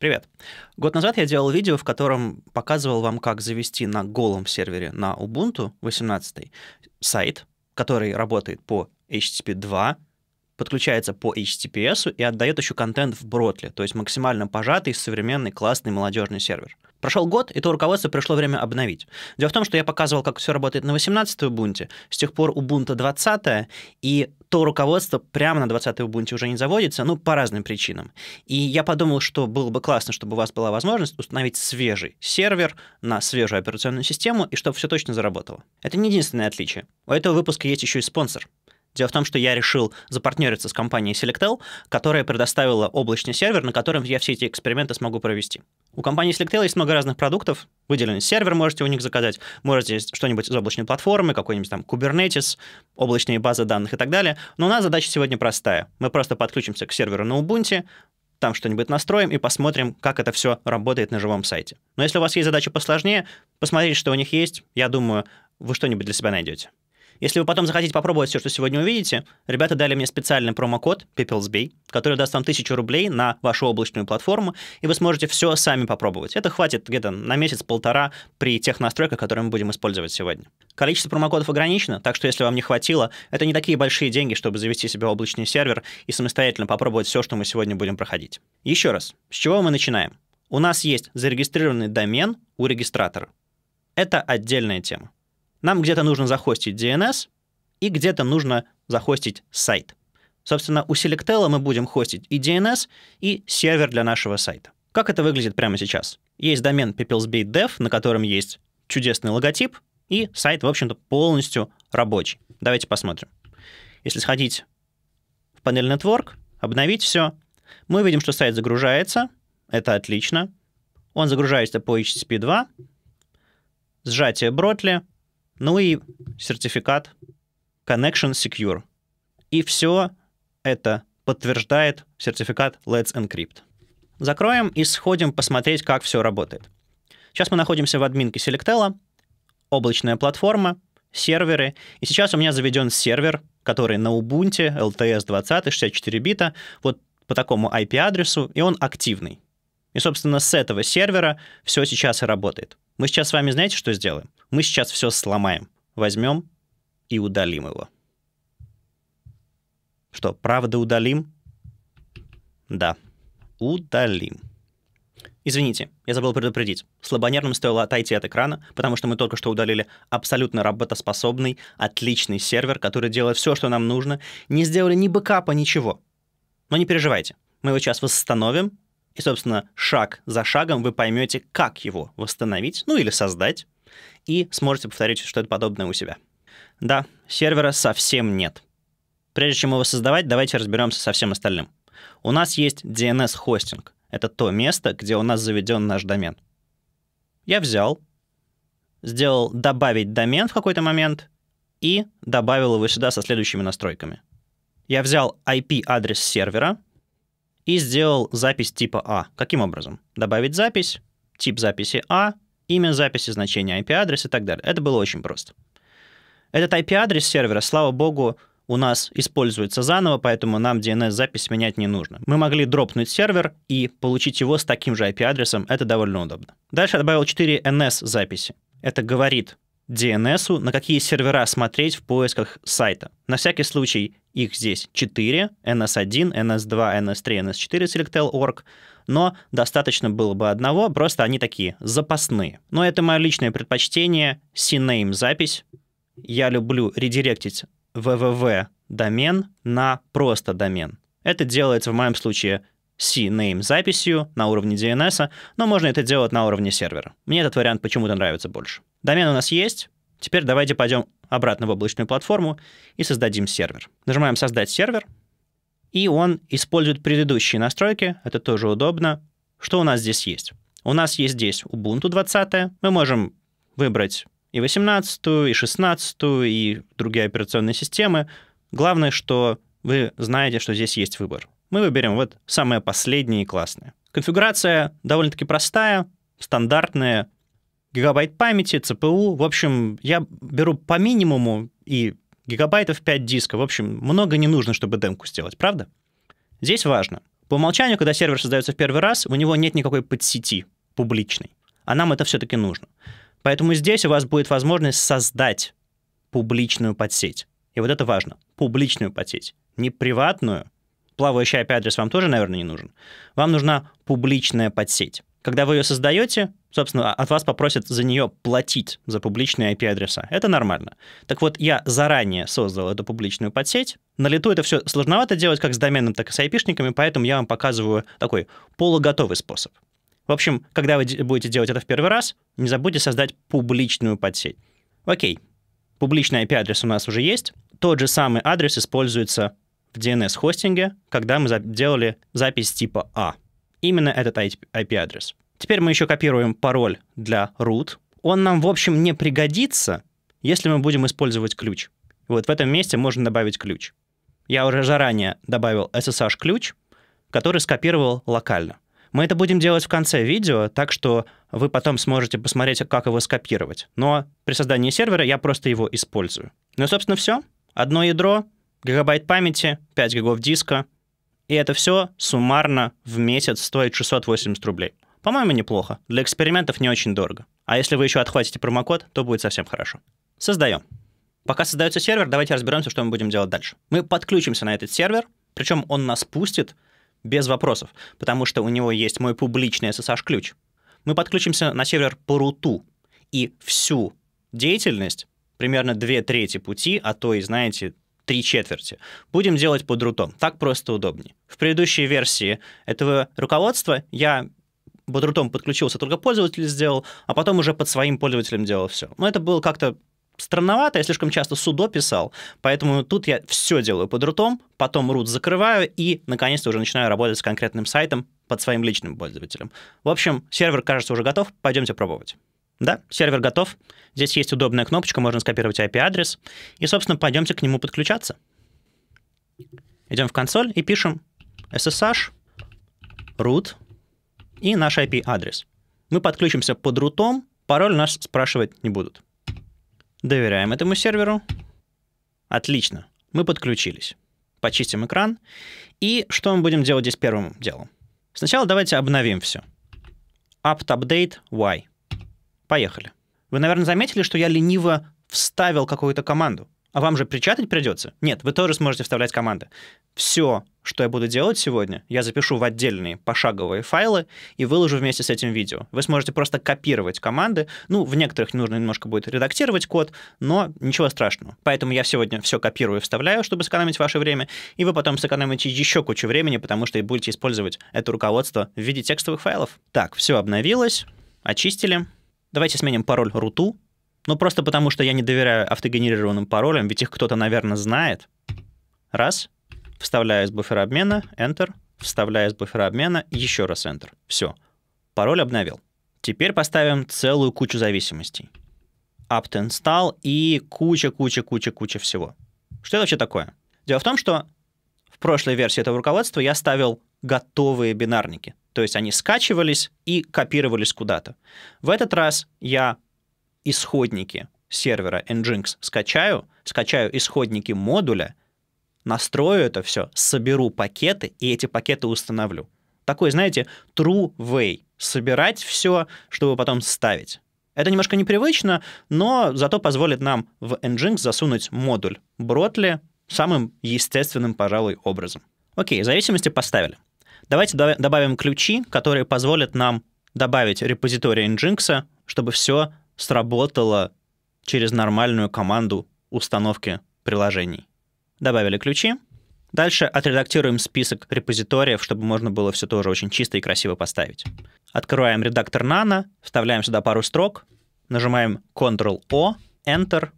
Привет. Год назад я делал видео, в котором показывал вам, как завести на голом сервере на Ubuntu 18 сайт, который работает по HTTP 2, подключается по HTTPS и отдает еще контент в Бротли, то есть максимально пожатый, современный, классный, молодежный сервер. Прошел год, и то руководство пришло время обновить. Дело в том, что я показывал, как все работает на 18-й Ubuntu, с тех пор Ubuntu 20 и то руководство прямо на 20-й Ubuntu уже не заводится, ну, по разным причинам. И я подумал, что было бы классно, чтобы у вас была возможность установить свежий сервер на свежую операционную систему, и чтобы все точно заработало. Это не единственное отличие. У этого выпуска есть еще и спонсор. Дело в том, что я решил запартнериться с компанией Selectel, которая предоставила облачный сервер, на котором я все эти эксперименты смогу провести. У компании Selectel есть много разных продуктов. Выделенный сервер можете у них заказать, можете что-нибудь из облачной платформы, какой-нибудь там Kubernetes, облачные базы данных и так далее. Но у нас задача сегодня простая. Мы просто подключимся к серверу на Ubuntu, там что-нибудь настроим и посмотрим, как это все работает на живом сайте. Но если у вас есть задача посложнее, посмотрите, что у них есть. Я думаю, вы что-нибудь для себя найдете. Если вы потом захотите попробовать все, что сегодня увидите, ребята дали мне специальный промокод PeopleSBay, который даст вам 1000 рублей на вашу облачную платформу, и вы сможете все сами попробовать. Это хватит где-то на месяц-полтора при тех настройках, которые мы будем использовать сегодня. Количество промокодов ограничено, так что если вам не хватило, это не такие большие деньги, чтобы завести себе облачный сервер и самостоятельно попробовать все, что мы сегодня будем проходить. Еще раз, с чего мы начинаем? У нас есть зарегистрированный домен у регистратора. Это отдельная тема. Нам где-то нужно захостить DNS и где-то нужно захостить сайт. Собственно, у Selectel мы будем хостить и DNS, и сервер для нашего сайта. Как это выглядит прямо сейчас? Есть домен pepelsbait.dev, на котором есть чудесный логотип, и сайт, в общем-то, полностью рабочий. Давайте посмотрим. Если сходить в панель Network, обновить все, мы видим, что сайт загружается. Это отлично. Он загружается по HTTP 2. Сжатие Бротли — ну и сертификат Connection Secure. И все это подтверждает сертификат Let's Encrypt. Закроем и сходим посмотреть, как все работает. Сейчас мы находимся в админке Selectel, облачная платформа, серверы. И сейчас у меня заведен сервер, который на Ubuntu LTS 20 64 бита, вот по такому IP-адресу, и он активный. И, собственно, с этого сервера все сейчас и работает. Мы сейчас с вами знаете, что сделаем? мы сейчас все сломаем, возьмем и удалим его. Что, правда удалим? Да, удалим. Извините, я забыл предупредить. Слабонервным стоило отойти от экрана, потому что мы только что удалили абсолютно работоспособный, отличный сервер, который делает все, что нам нужно, не сделали ни бэкапа, ничего. Но не переживайте, мы его сейчас восстановим, и, собственно, шаг за шагом вы поймете, как его восстановить, ну или создать, и сможете повторить что-то подобное у себя. Да, сервера совсем нет. Прежде чем его создавать, давайте разберемся со всем остальным. У нас есть DNS-хостинг. Это то место, где у нас заведен наш домен. Я взял, сделал добавить домен в какой-то момент и добавил его сюда со следующими настройками. Я взял IP-адрес сервера и сделал запись типа А. Каким образом? Добавить запись, тип записи А — имя записи, значение IP-адрес и так далее. Это было очень просто. Этот IP-адрес сервера, слава богу, у нас используется заново, поэтому нам DNS-запись менять не нужно. Мы могли дропнуть сервер и получить его с таким же IP-адресом. Это довольно удобно. Дальше я добавил 4 NS-записи. Это говорит DNS, на какие сервера смотреть в поисках сайта. На всякий случай их здесь 4, NS1, NS2, NS3, NS4 Selectel.org, но достаточно было бы одного, просто они такие запасные. Но это мое личное предпочтение, CNAME запись. Я люблю редиректить www домен на просто домен. Это делается в моем случае CNAME записью на уровне DNS, но можно это делать на уровне сервера. Мне этот вариант почему-то нравится больше. Домен у нас есть. Теперь давайте пойдем обратно в облачную платформу и создадим сервер. Нажимаем «Создать сервер», и он использует предыдущие настройки, это тоже удобно. Что у нас здесь есть? У нас есть здесь Ubuntu 20, мы можем выбрать и 18, и 16, и другие операционные системы. Главное, что вы знаете, что здесь есть выбор. Мы выберем вот самые последние и классные. Конфигурация довольно-таки простая, стандартная, гигабайт памяти, ЦПУ. В общем, я беру по минимуму и гигабайтов 5 диска. В общем, много не нужно, чтобы демку сделать, правда? Здесь важно. По умолчанию, когда сервер создается в первый раз, у него нет никакой подсети публичной. А нам это все-таки нужно. Поэтому здесь у вас будет возможность создать публичную подсеть. И вот это важно. Публичную подсеть. Не приватную. Плавающий IP-адрес вам тоже, наверное, не нужен. Вам нужна публичная подсеть. Когда вы ее создаете, собственно, от вас попросят за нее платить за публичные IP-адреса. Это нормально. Так вот, я заранее создал эту публичную подсеть. На лету это все сложновато делать как с доменом, так и с IP-шниками, поэтому я вам показываю такой полуготовый способ. В общем, когда вы будете делать это в первый раз, не забудьте создать публичную подсеть. Окей, публичный IP-адрес у нас уже есть. Тот же самый адрес используется в DNS-хостинге, когда мы делали запись типа А — именно этот IP-адрес. Теперь мы еще копируем пароль для root. Он нам, в общем, не пригодится, если мы будем использовать ключ. Вот в этом месте можно добавить ключ. Я уже заранее добавил SSH-ключ, который скопировал локально. Мы это будем делать в конце видео, так что вы потом сможете посмотреть, как его скопировать. Но при создании сервера я просто его использую. Ну и, собственно, все. Одно ядро, гигабайт памяти, 5 гигов диска — и это все суммарно в месяц стоит 680 рублей. По-моему, неплохо. Для экспериментов не очень дорого. А если вы еще отхватите промокод, то будет совсем хорошо. Создаем. Пока создается сервер, давайте разберемся, что мы будем делать дальше. Мы подключимся на этот сервер, причем он нас пустит без вопросов, потому что у него есть мой публичный SSH-ключ. Мы подключимся на сервер по руту, и всю деятельность, примерно две трети пути, а то и, знаете, три четверти. Будем делать под рутом. Так просто удобнее. В предыдущей версии этого руководства я под рутом подключился, только пользователь сделал, а потом уже под своим пользователем делал все. Но это было как-то странновато, я слишком часто судо писал, поэтому тут я все делаю под рутом, потом рут закрываю и, наконец-то, уже начинаю работать с конкретным сайтом под своим личным пользователем. В общем, сервер, кажется, уже готов, пойдемте пробовать. Да, сервер готов. Здесь есть удобная кнопочка, можно скопировать IP-адрес. И, собственно, пойдемте к нему подключаться. Идем в консоль и пишем SSH, root и наш IP-адрес. Мы подключимся под рутом, пароль нас спрашивать не будут. Доверяем этому серверу. Отлично, мы подключились. Почистим экран. И что мы будем делать здесь первым делом? Сначала давайте обновим все. apt update y. Поехали. Вы, наверное, заметили, что я лениво вставил какую-то команду. А вам же печатать придется? Нет, вы тоже сможете вставлять команды. Все, что я буду делать сегодня, я запишу в отдельные пошаговые файлы и выложу вместе с этим видео. Вы сможете просто копировать команды. Ну, в некоторых нужно немножко будет редактировать код, но ничего страшного. Поэтому я сегодня все копирую и вставляю, чтобы сэкономить ваше время, и вы потом сэкономите еще кучу времени, потому что и будете использовать это руководство в виде текстовых файлов. Так, все обновилось, очистили. Давайте сменим пароль руту, ну просто потому, что я не доверяю автогенерированным паролям, ведь их кто-то, наверное, знает. Раз, вставляю из буфера обмена, Enter, вставляю из буфера обмена, еще раз Enter. Все, пароль обновил. Теперь поставим целую кучу зависимостей. apt install и куча-куча-куча-куча всего. Что это вообще такое? Дело в том, что в прошлой версии этого руководства я ставил готовые бинарники. То есть они скачивались и копировались куда-то. В этот раз я исходники сервера Nginx скачаю, скачаю исходники модуля, настрою это все, соберу пакеты и эти пакеты установлю. Такой, знаете, true way. Собирать все, чтобы потом ставить. Это немножко непривычно, но зато позволит нам в Nginx засунуть модуль Brotli самым естественным, пожалуй, образом. Окей, зависимости поставили. Давайте добавим ключи, которые позволят нам добавить репозиторий Nginx, чтобы все сработало через нормальную команду установки приложений. Добавили ключи. Дальше отредактируем список репозиториев, чтобы можно было все тоже очень чисто и красиво поставить. Открываем редактор Nano, вставляем сюда пару строк, нажимаем Ctrl-O, Enter,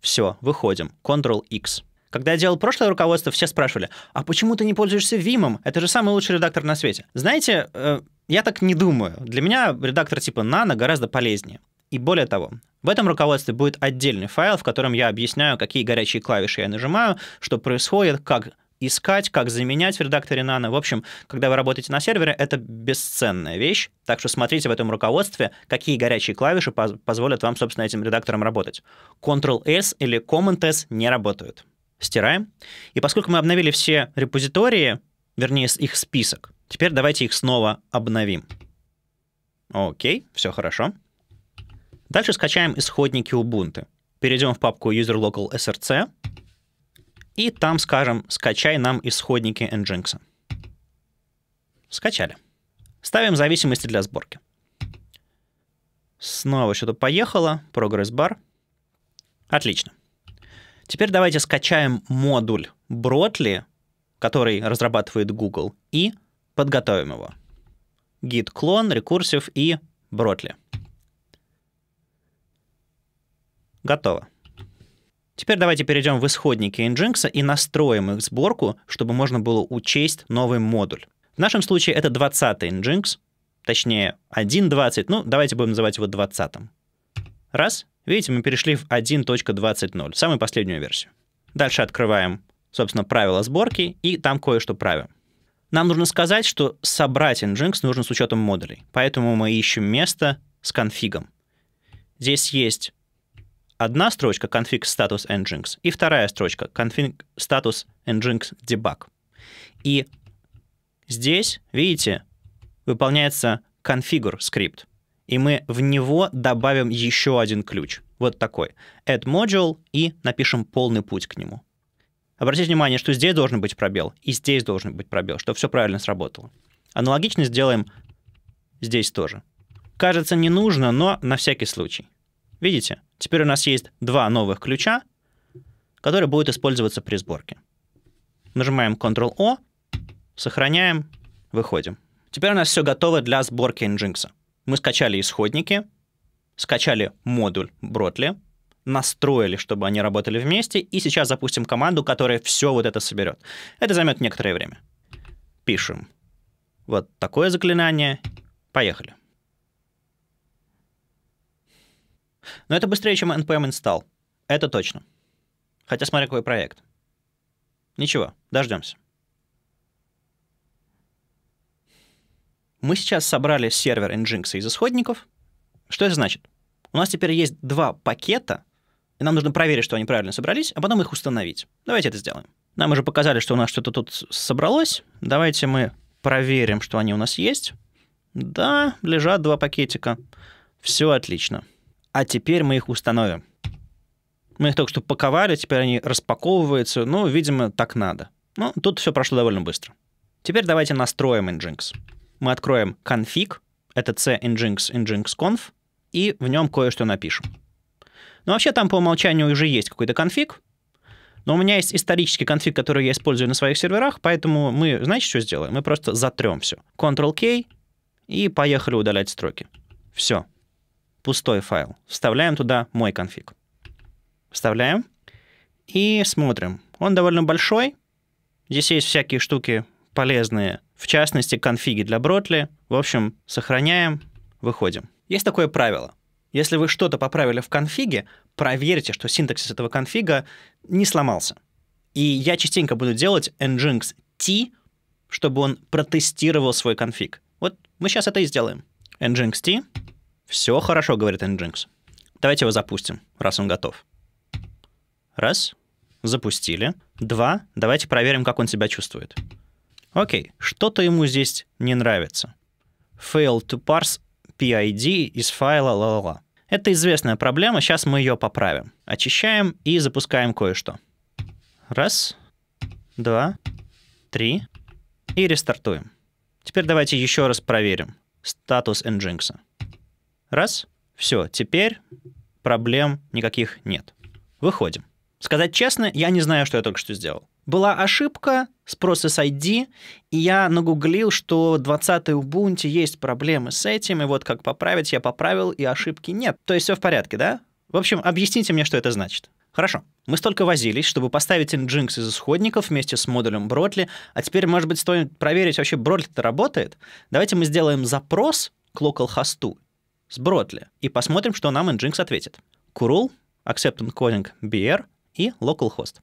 все, выходим, Ctrl-X. Когда я делал прошлое руководство, все спрашивали, а почему ты не пользуешься Vimом? Это же самый лучший редактор на свете. Знаете, э, я так не думаю. Для меня редактор типа Nano гораздо полезнее. И более того, в этом руководстве будет отдельный файл, в котором я объясняю, какие горячие клавиши я нажимаю, что происходит, как искать, как заменять в редакторе Nano. В общем, когда вы работаете на сервере, это бесценная вещь. Так что смотрите в этом руководстве, какие горячие клавиши позволят вам, собственно, этим редактором работать. Ctrl-S или Command-S не работают стираем. И поскольку мы обновили все репозитории, вернее, их список, теперь давайте их снова обновим. Окей, все хорошо. Дальше скачаем исходники Ubuntu. Перейдем в папку user local src, и там скажем «скачай нам исходники Nginx». Скачали. Ставим зависимости для сборки. Снова что-то поехало, прогресс-бар. Отлично. Теперь давайте скачаем модуль Бротли, который разрабатывает Google, и подготовим его. Git клон, рекурсив и Бротли. Готово. Теперь давайте перейдем в исходники Nginx и настроим их сборку, чтобы можно было учесть новый модуль. В нашем случае это 20 Nginx, точнее 1.20, ну давайте будем называть его 20. Раз, Видите, мы перешли в 1.20.0, самую последнюю версию. Дальше открываем, собственно, правила сборки, и там кое-что правим. Нам нужно сказать, что собрать Nginx нужно с учетом модулей, поэтому мы ищем место с конфигом. Здесь есть одна строчка config status nginx и вторая строчка config status nginx debug. И здесь, видите, выполняется configure скрипт и мы в него добавим еще один ключ. Вот такой. Add module и напишем полный путь к нему. Обратите внимание, что здесь должен быть пробел, и здесь должен быть пробел, чтобы все правильно сработало. Аналогично сделаем здесь тоже. Кажется, не нужно, но на всякий случай. Видите? Теперь у нас есть два новых ключа, которые будут использоваться при сборке. Нажимаем Ctrl-O, сохраняем, выходим. Теперь у нас все готово для сборки Nginx. Мы скачали исходники, скачали модуль Бротли, настроили, чтобы они работали вместе, и сейчас запустим команду, которая все вот это соберет. Это займет некоторое время. Пишем. Вот такое заклинание. Поехали. Но это быстрее, чем npm install. Это точно. Хотя смотря какой проект. Ничего, дождемся. Мы сейчас собрали сервер Nginx из исходников. Что это значит? У нас теперь есть два пакета, и нам нужно проверить, что они правильно собрались, а потом их установить. Давайте это сделаем. Нам уже показали, что у нас что-то тут собралось. Давайте мы проверим, что они у нас есть. Да, лежат два пакетика. Все отлично. А теперь мы их установим. Мы их только что паковали, теперь они распаковываются. Ну, видимо, так надо. Ну, тут все прошло довольно быстро. Теперь давайте настроим Nginx мы откроем config, это c-nginx, nginx.conf, и в нем кое-что напишем. Но ну, вообще там по умолчанию уже есть какой-то конфиг, но у меня есть исторический конфиг, который я использую на своих серверах, поэтому мы, знаете, что сделаем? Мы просто затрем все. Ctrl-K и поехали удалять строки. Все. Пустой файл. Вставляем туда мой конфиг. Вставляем и смотрим. Он довольно большой. Здесь есть всякие штуки полезные в частности, конфиги для Бротли. В общем, сохраняем, выходим. Есть такое правило. Если вы что-то поправили в конфиге, проверьте, что синтаксис этого конфига не сломался. И я частенько буду делать nginx t, чтобы он протестировал свой конфиг. Вот мы сейчас это и сделаем. nginx t. Все хорошо, говорит nginx. Давайте его запустим, раз он готов. Раз. Запустили. Два. Давайте проверим, как он себя чувствует. Окей, что-то ему здесь не нравится. Fail to parse PID из файла ла-ла-ла. Это известная проблема, сейчас мы ее поправим. Очищаем и запускаем кое-что. Раз, два, три. И рестартуем. Теперь давайте еще раз проверим статус Nginx. Раз. Все, теперь проблем никаких нет. Выходим. Сказать честно, я не знаю, что я только что сделал. Была ошибка, с Process ID, и я нагуглил, что в 20-й Ubuntu есть проблемы с этим, и вот как поправить, я поправил, и ошибки нет. То есть все в порядке, да? В общем, объясните мне, что это значит. Хорошо. Мы столько возились, чтобы поставить Nginx из исходников вместе с модулем Бротли, а теперь, может быть, стоит проверить, вообще Бротли-то работает. Давайте мы сделаем запрос к localhost с Бротли и посмотрим, что нам Nginx ответит. curl, accept encoding br и localhost.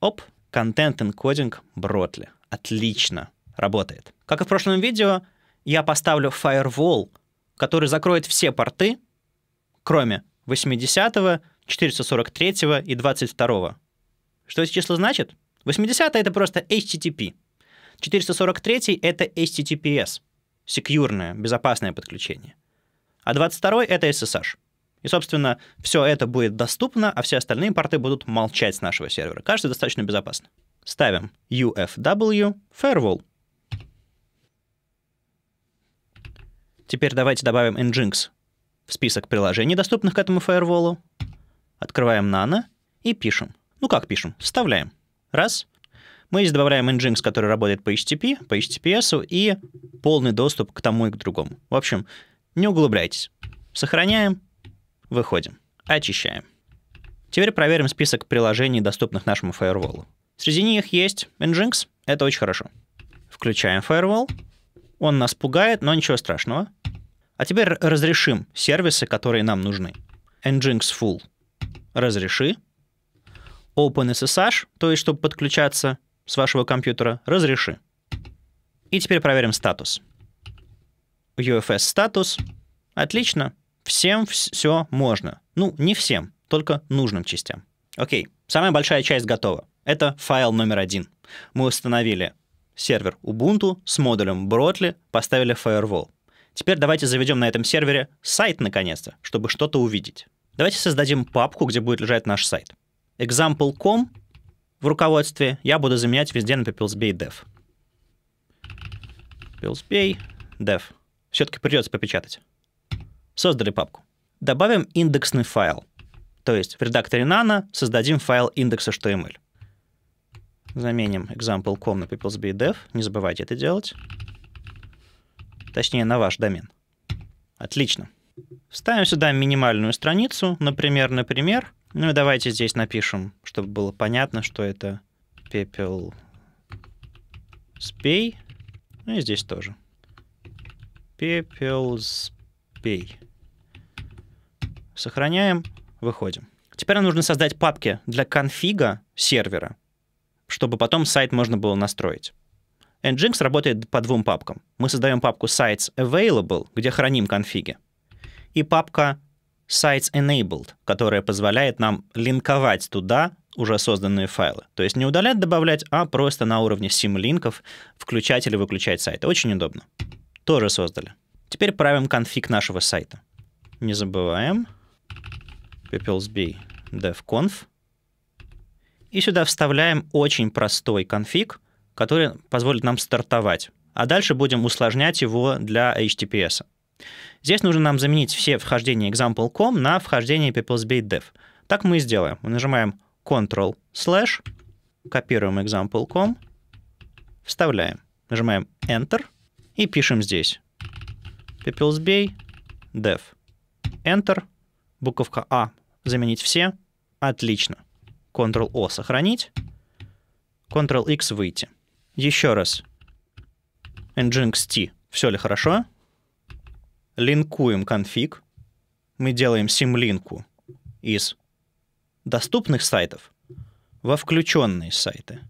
Оп, контент-энкодинг Бротли. Отлично. Работает. Как и в прошлом видео, я поставлю firewall, который закроет все порты, кроме 80, 443 и 22. Что эти числа значит? 80 это просто HTTP. 443 это HTTPS, секьюрное, безопасное подключение. А 22 это SSH. И, собственно, все это будет доступно, а все остальные порты будут молчать с нашего сервера. Кажется, достаточно безопасно. Ставим UFW Firewall. Теперь давайте добавим Nginx в список приложений, доступных к этому фаерволу. Открываем Nano и пишем. Ну как пишем? Вставляем. Раз. Мы здесь добавляем Nginx, который работает по HTTP, по HTTPS, и полный доступ к тому и к другому. В общем, не углубляйтесь. Сохраняем, Выходим. Очищаем. Теперь проверим список приложений, доступных нашему фаерволу. Среди них есть Nginx, это очень хорошо. Включаем фаервол. Он нас пугает, но ничего страшного. А теперь разрешим сервисы, которые нам нужны. Nginx Full. Разреши. OpenSSH, то есть чтобы подключаться с вашего компьютера, разреши. И теперь проверим статус. UFS статус. Отлично. Всем все можно. Ну, не всем, только нужным частям. Окей, самая большая часть готова. Это файл номер один. Мы установили сервер Ubuntu с модулем Brotli, поставили Firewall. Теперь давайте заведем на этом сервере сайт наконец-то, чтобы что-то увидеть. Давайте создадим папку, где будет лежать наш сайт. Example.com в руководстве я буду заменять везде на pplsbay dev. pplsbay dev. Все-таки придется попечатать. Создали папку. Добавим индексный файл. То есть в редакторе nano создадим файл индекса.html. Заменим example.com на peoplesby.dev. Не забывайте это делать. Точнее, на ваш домен. Отлично. Вставим сюда минимальную страницу, например, например. Ну и давайте здесь напишем, чтобы было понятно, что это пепел Ну и здесь тоже. Пепел пей. Сохраняем, выходим. Теперь нам нужно создать папки для конфига сервера, чтобы потом сайт можно было настроить. Nginx работает по двум папкам. Мы создаем папку Sites Available, где храним конфиги, и папка Sites Enabled, которая позволяет нам линковать туда уже созданные файлы. То есть не удалять добавлять, а просто на уровне сим-линков включать или выключать сайты. Очень удобно. Тоже создали. Теперь правим конфиг нашего сайта. Не забываем. pepplesb И сюда вставляем очень простой конфиг, который позволит нам стартовать. А дальше будем усложнять его для HTTPS. Здесь нужно нам заменить все вхождения example.com на вхождение pepplesb.dev. Так мы и сделаем. Мы нажимаем Ctrl slash, копируем example.com, вставляем, нажимаем Enter и пишем здесь пепелсбей, dev, enter, буковка А, заменить все, отлично. Ctrl-O сохранить, Ctrl-X выйти. Еще раз. Nginx T. Все ли хорошо? Линкуем конфиг. Мы делаем симлинку из доступных сайтов во включенные сайты.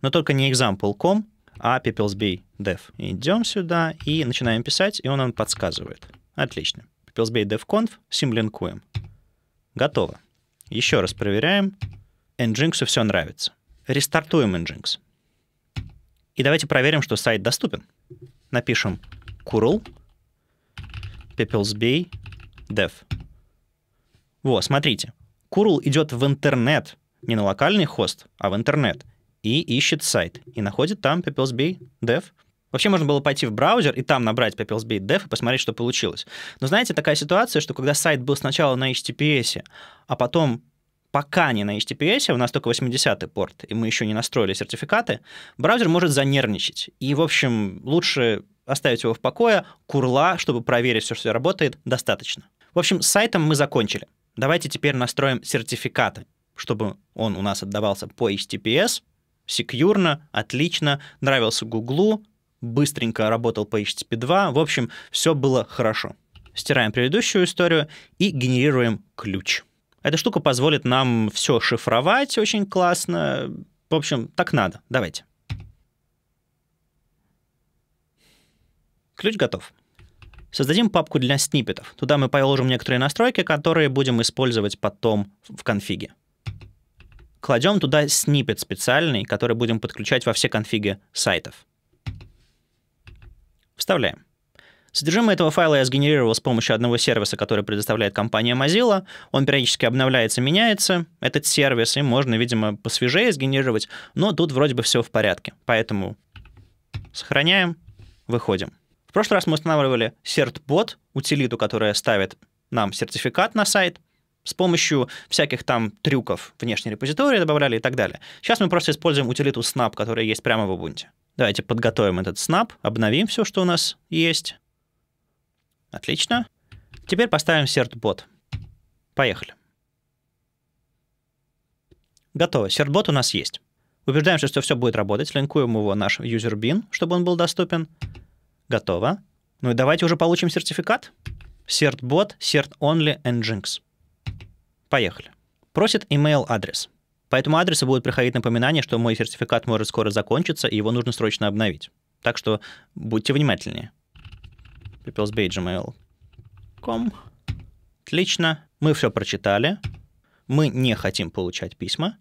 Но только не example.com, а PeopleSB Dev. Идем сюда и начинаем писать, и он нам подсказывает. Отлично. PeopleSB DevConf симлинкуем. Готово. Еще раз проверяем. Nginx все нравится. Рестартуем Nginx. И давайте проверим, что сайт доступен. Напишем curl pepplesbay dev. Во, смотрите. Curl идет в интернет, не на локальный хост, а в интернет и ищет сайт. И находит там People's Bay Вообще можно было пойти в браузер и там набрать People's Bay и посмотреть, что получилось. Но знаете, такая ситуация, что когда сайт был сначала на HTTPS, а потом пока не на HTTPS, у нас только 80-й порт, и мы еще не настроили сертификаты, браузер может занервничать. И, в общем, лучше оставить его в покое, курла, чтобы проверить все, что работает, достаточно. В общем, с сайтом мы закончили. Давайте теперь настроим сертификаты, чтобы он у нас отдавался по HTTPS, секьюрно, отлично, нравился Гуглу, быстренько работал по HTTP 2, в общем, все было хорошо. Стираем предыдущую историю и генерируем ключ. Эта штука позволит нам все шифровать очень классно. В общем, так надо. Давайте. Ключ готов. Создадим папку для сниппетов. Туда мы положим некоторые настройки, которые будем использовать потом в конфиге кладем туда снипет специальный, который будем подключать во все конфиги сайтов. Вставляем. Содержимое этого файла я сгенерировал с помощью одного сервиса, который предоставляет компания Mozilla. Он периодически обновляется, меняется, этот сервис, и можно, видимо, посвежее сгенерировать, но тут вроде бы все в порядке. Поэтому сохраняем, выходим. В прошлый раз мы устанавливали CertBot, утилиту, которая ставит нам сертификат на сайт с помощью всяких там трюков внешней репозитории добавляли и так далее. Сейчас мы просто используем утилиту snap, которая есть прямо в Ubuntu. Давайте подготовим этот snap, обновим все, что у нас есть. Отлично. Теперь поставим сердбот. Поехали. Готово. Сердбот у нас есть. Убеждаемся, что все будет работать. Линкуем его наш user bin, чтобы он был доступен. Готово. Ну и давайте уже получим сертификат. Cert-бот, cert-only, nginx. Поехали. Просит email адрес. По этому адресу будут приходить напоминания, что мой сертификат может скоро закончиться, и его нужно срочно обновить. Так что будьте внимательнее. peoplesbay.gmail.com Отлично. Мы все прочитали. Мы не хотим получать письма.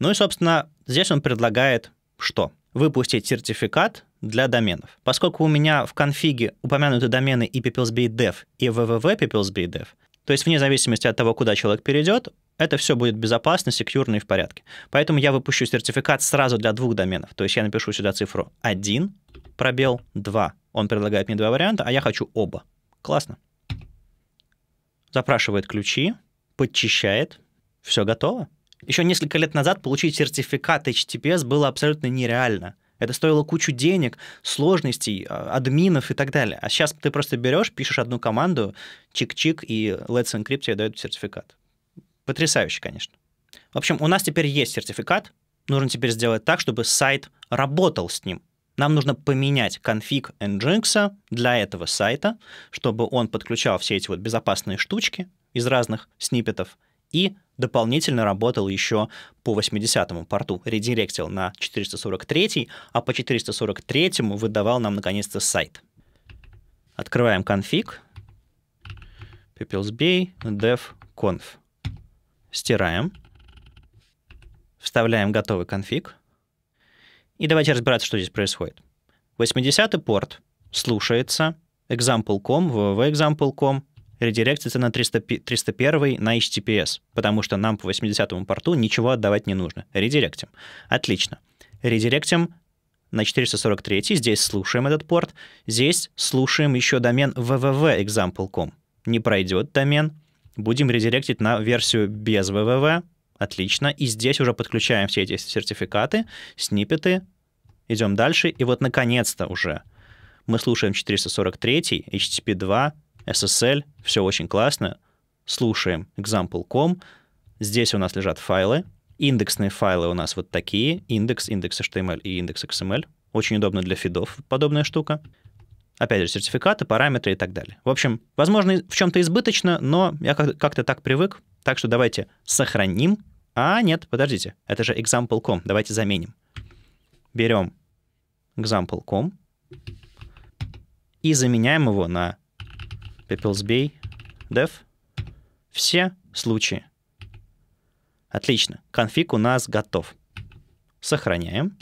Ну и, собственно, здесь он предлагает что? Выпустить сертификат для доменов. Поскольку у меня в конфиге упомянуты домены и peoplesbay.dev, и www.peoplesbay.dev, то есть вне зависимости от того, куда человек перейдет, это все будет безопасно, секьюрно и в порядке. Поэтому я выпущу сертификат сразу для двух доменов. То есть я напишу сюда цифру 1, пробел 2. Он предлагает мне два варианта, а я хочу оба. Классно. Запрашивает ключи, подчищает, все готово. Еще несколько лет назад получить сертификат HTTPS было абсолютно нереально – это стоило кучу денег, сложностей, а, админов и так далее. А сейчас ты просто берешь, пишешь одну команду, чик-чик, и Let's Encrypt тебе дает сертификат. Потрясающе, конечно. В общем, у нас теперь есть сертификат. Нужно теперь сделать так, чтобы сайт работал с ним. Нам нужно поменять конфиг Nginx для этого сайта, чтобы он подключал все эти вот безопасные штучки из разных сниппетов, и дополнительно работал еще по 80-му порту, редиректил на 443, а по 443 выдавал нам наконец-то сайт. Открываем конфиг, pipelsbay dev conf. Стираем, вставляем готовый конфиг, и давайте разбираться, что здесь происходит. 80-й порт слушается example.com, www.example.com, редиректится на 300, 301 на HTTPS, потому что нам по 80 порту ничего отдавать не нужно. Редиректим. Отлично. Редиректим на 443, здесь слушаем этот порт, здесь слушаем еще домен www.example.com. Не пройдет домен, будем редиректить на версию без www, отлично, и здесь уже подключаем все эти сертификаты, сниппеты, идем дальше, и вот наконец-то уже мы слушаем 443, HTTP 2, SSL, все очень классно. Слушаем example.com. Здесь у нас лежат файлы. Индексные файлы у нас вот такие. Индекс, индекс HTML эм и индекс XML. Эм очень удобно для фидов подобная штука. Опять же, сертификаты, параметры и так далее. В общем, возможно, в чем-то избыточно, но я как-то так привык. Так что давайте сохраним. А, нет, подождите, это же example.com. Давайте заменим. Берем example.com и заменяем его на Пепелсбей, Dev. Все случаи. Отлично. Конфиг у нас готов. Сохраняем.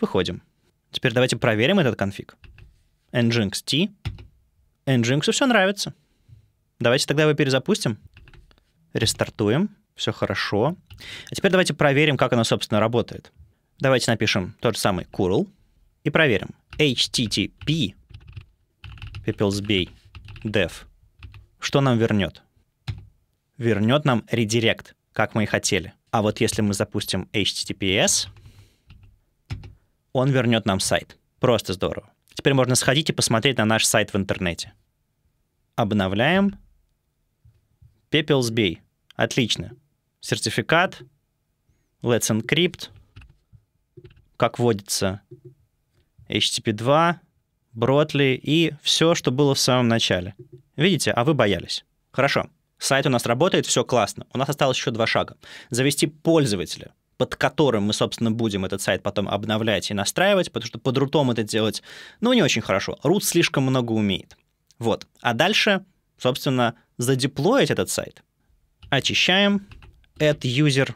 Выходим. Теперь давайте проверим этот конфиг. Nginx T. Nginx все нравится. Давайте тогда его перезапустим. Рестартуем. Все хорошо. А теперь давайте проверим, как оно, собственно, работает. Давайте напишем тот же самый curl и проверим. http Пепел сбей. Dev. Что нам вернет? Вернет нам редирект, как мы и хотели. А вот если мы запустим HTTPS, он вернет нам сайт. Просто здорово. Теперь можно сходить и посмотреть на наш сайт в интернете. Обновляем. Пепел сбей. Отлично. Сертификат. Let's Encrypt. Как вводится. HTTP 2. Бротли и все, что было в самом начале. Видите, а вы боялись. Хорошо. Сайт у нас работает, все классно. У нас осталось еще два шага. Завести пользователя, под которым мы, собственно, будем этот сайт потом обновлять и настраивать, потому что под рутом это делать, ну, не очень хорошо. Рут слишком много умеет. Вот. А дальше, собственно, задеплоить этот сайт. Очищаем add user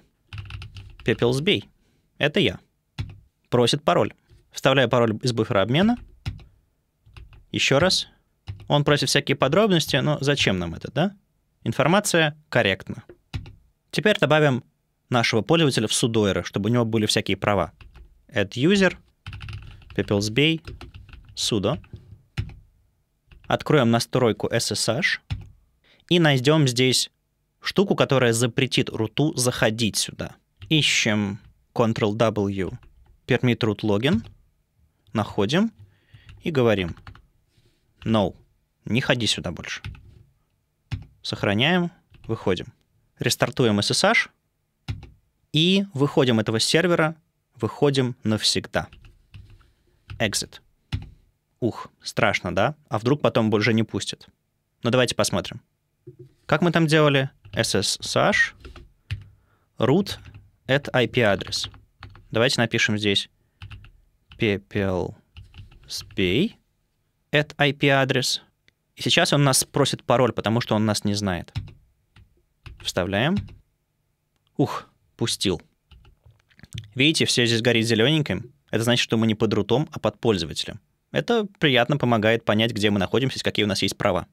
pepelsbay. Это я. Просит пароль. Вставляю пароль из буфера обмена — еще раз. Он просит всякие подробности, но зачем нам это, да? Информация корректна. Теперь добавим нашего пользователя в судойры, чтобы у него были всякие права. Add user, pepplesbay, sudo. Откроем настройку SSH и найдем здесь штуку, которая запретит руту заходить сюда. Ищем Ctrl-W, permit root login, находим и говорим No. Не ходи сюда больше. Сохраняем, выходим. Рестартуем SSH и выходим этого сервера, выходим навсегда. Exit. Ух, страшно, да? А вдруг потом больше не пустит? Но ну, давайте посмотрим. Как мы там делали? SSH root at IP-адрес. Давайте напишем здесь пепел spay at IP-адрес. И сейчас он нас просит пароль, потому что он нас не знает. Вставляем. Ух, пустил. Видите, все здесь горит зелененьким. Это значит, что мы не под рутом, а под пользователем. Это приятно помогает понять, где мы находимся и какие у нас есть права.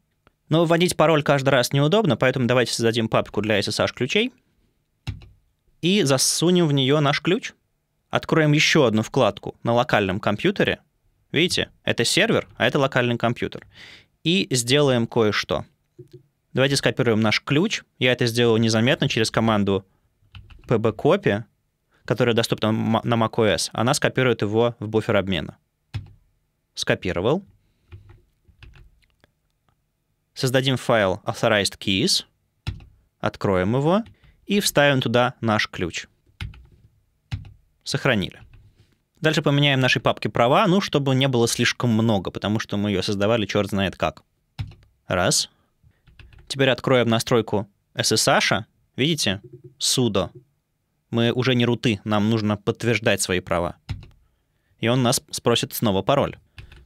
Но вводить пароль каждый раз неудобно, поэтому давайте создадим папку для SSH-ключей и засунем в нее наш ключ. Откроем еще одну вкладку на локальном компьютере, Видите, это сервер, а это локальный компьютер. И сделаем кое-что. Давайте скопируем наш ключ. Я это сделал незаметно через команду pbcopy, которая доступна на macOS. Она скопирует его в буфер обмена. Скопировал. Создадим файл authorized keys. Откроем его и вставим туда наш ключ. Сохранили. Дальше поменяем наши папки права, ну, чтобы не было слишком много, потому что мы ее создавали черт знает как. Раз. Теперь откроем настройку SSH. Видите? Sudo. Мы уже не руты, нам нужно подтверждать свои права. И он нас спросит снова пароль.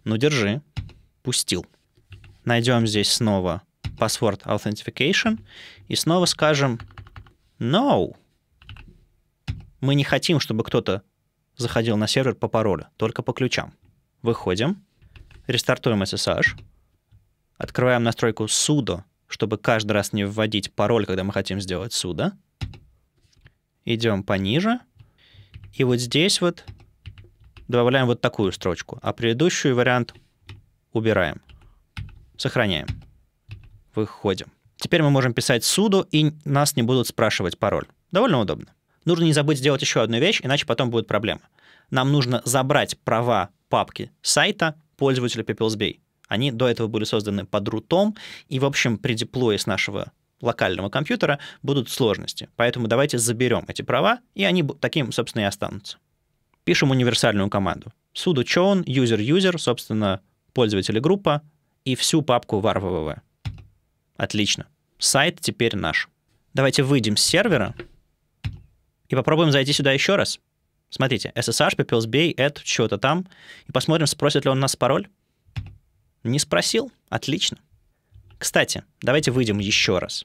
Ну, держи. Пустил. Найдем здесь снова password authentication и снова скажем no. Мы не хотим, чтобы кто-то заходил на сервер по паролю, только по ключам. Выходим, рестартуем SSH, открываем настройку sudo, чтобы каждый раз не вводить пароль, когда мы хотим сделать sudo. Идем пониже, и вот здесь вот добавляем вот такую строчку, а предыдущий вариант убираем. Сохраняем. Выходим. Теперь мы можем писать sudo, и нас не будут спрашивать пароль. Довольно удобно. Нужно не забыть сделать еще одну вещь, иначе потом будет проблема. Нам нужно забрать права папки сайта пользователя People's Они до этого были созданы под рутом, и, в общем, при деплое с нашего локального компьютера будут сложности. Поэтому давайте заберем эти права, и они таким, собственно, и останутся. Пишем универсальную команду. sudo chown user-user, собственно, пользователи группа, и всю папку var www. Отлично. Сайт теперь наш. Давайте выйдем с сервера, и попробуем зайти сюда еще раз. Смотрите, SSH, PPSB, add, чего-то там. И посмотрим, спросит ли он нас пароль. Не спросил? Отлично. Кстати, давайте выйдем еще раз.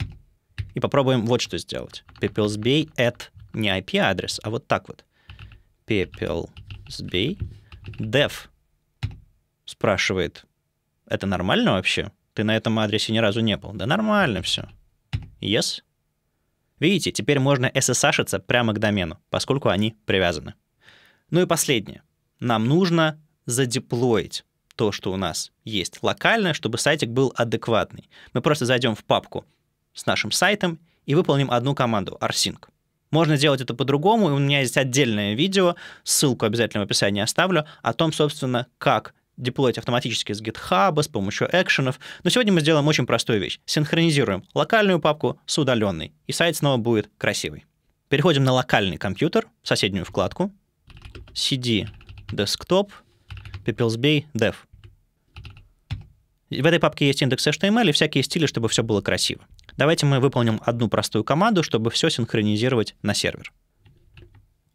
И попробуем вот что сделать. PPSB add не IP-адрес, а вот так вот. PPSB dev спрашивает, это нормально вообще? Ты на этом адресе ни разу не был. Да нормально все. Yes? Видите, теперь можно SSH-иться прямо к домену, поскольку они привязаны. Ну и последнее. Нам нужно задеплоить то, что у нас есть локально, чтобы сайтик был адекватный. Мы просто зайдем в папку с нашим сайтом и выполним одну команду rsync. Можно делать это по-другому, и у меня есть отдельное видео, ссылку обязательно в описании оставлю, о том, собственно, как деплоить автоматически с GitHub, с помощью экшенов. Но сегодня мы сделаем очень простую вещь. Синхронизируем локальную папку с удаленной, и сайт снова будет красивый. Переходим на локальный компьютер, соседнюю вкладку, CD Desktop, Pipelsbay Dev. В этой папке есть индекс HTML эм и всякие стили, чтобы все было красиво. Давайте мы выполним одну простую команду, чтобы все синхронизировать на сервер.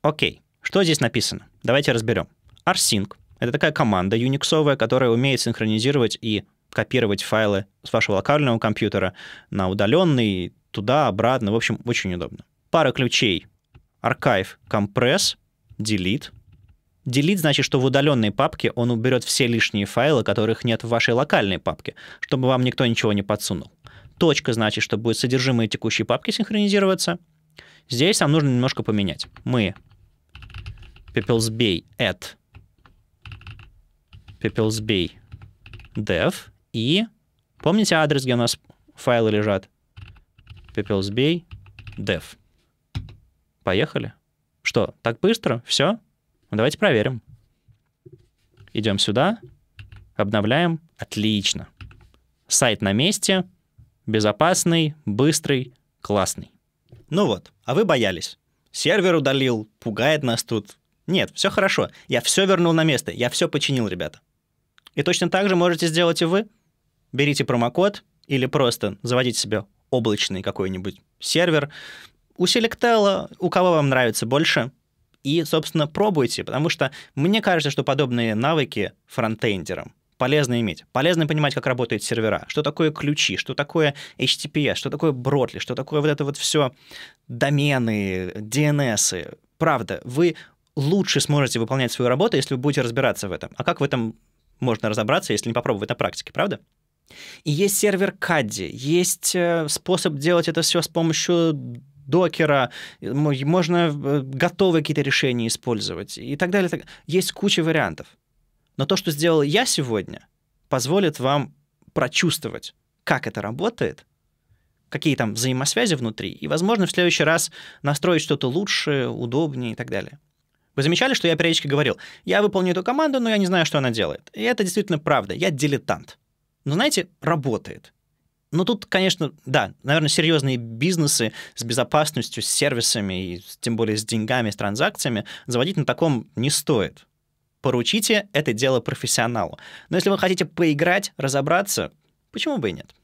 Окей, что здесь написано? Давайте разберем. rsync это такая команда юниксовая, которая умеет синхронизировать и копировать файлы с вашего локального компьютера на удаленный, туда, обратно. В общем, очень удобно. Пара ключей. Архив, компресс, delete. Delete значит, что в удаленной папке он уберет все лишние файлы, которых нет в вашей локальной папке, чтобы вам никто ничего не подсунул. Точка значит, что будет содержимое текущей папки синхронизироваться. Здесь нам нужно немножко поменять. Мы peoplesbay@ at pplsb dev и... Помните адрес, где у нас файлы лежат? pplsb dev. Поехали. Что, так быстро? Все? Ну, давайте проверим. Идем сюда, обновляем. Отлично. Сайт на месте, безопасный, быстрый, классный. Ну вот, а вы боялись. Сервер удалил, пугает нас тут. Нет, все хорошо. Я все вернул на место, я все починил, ребята. И точно так же можете сделать и вы. Берите промокод или просто заводите себе облачный какой-нибудь сервер. У Selectel, у кого вам нравится больше, и, собственно, пробуйте, потому что мне кажется, что подобные навыки фронтендерам полезно иметь. Полезно понимать, как работают сервера, что такое ключи, что такое HTTPS, что такое бротли, что такое вот это вот все домены, DNS. Правда, вы лучше сможете выполнять свою работу, если вы будете разбираться в этом. А как в этом можно разобраться, если не попробовать на практике, правда? И есть сервер Кадди, есть э, способ делать это все с помощью докера, можно э, готовые какие-то решения использовать и так далее. Есть куча вариантов. Но то, что сделал я сегодня, позволит вам прочувствовать, как это работает, какие там взаимосвязи внутри, и, возможно, в следующий раз настроить что-то лучше, удобнее и так далее. Вы замечали, что я периодически говорил, я выполню эту команду, но я не знаю, что она делает. И это действительно правда, я дилетант. Но знаете, работает. Но тут, конечно, да, наверное, серьезные бизнесы с безопасностью, с сервисами, и тем более с деньгами, с транзакциями заводить на таком не стоит. Поручите это дело профессионалу. Но если вы хотите поиграть, разобраться, почему бы и нет?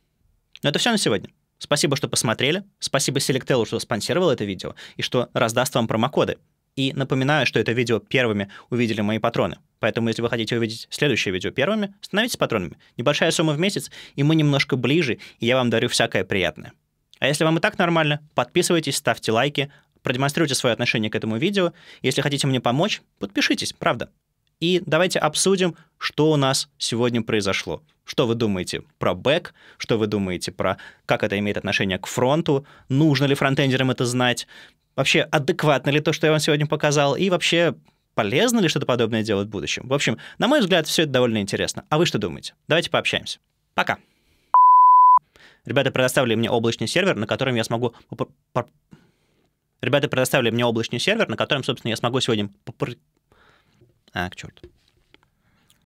Но это все на сегодня. Спасибо, что посмотрели. Спасибо Selectel, что спонсировал это видео и что раздаст вам промокоды. И напоминаю, что это видео первыми увидели мои патроны. Поэтому, если вы хотите увидеть следующее видео первыми, становитесь патронами. Небольшая сумма в месяц, и мы немножко ближе, и я вам дарю всякое приятное. А если вам и так нормально, подписывайтесь, ставьте лайки, продемонстрируйте свое отношение к этому видео. Если хотите мне помочь, подпишитесь, правда. И давайте обсудим, что у нас сегодня произошло. Что вы думаете про бэк, что вы думаете про как это имеет отношение к фронту, нужно ли фронтендерам это знать, вообще адекватно ли то, что я вам сегодня показал, и вообще полезно ли что-то подобное делать в будущем. В общем, на мой взгляд, все это довольно интересно. А вы что думаете? Давайте пообщаемся. Пока. Ребята предоставили мне облачный сервер, на котором я смогу... Ребята предоставили мне облачный сервер, на котором, собственно, я смогу сегодня... А, к черту.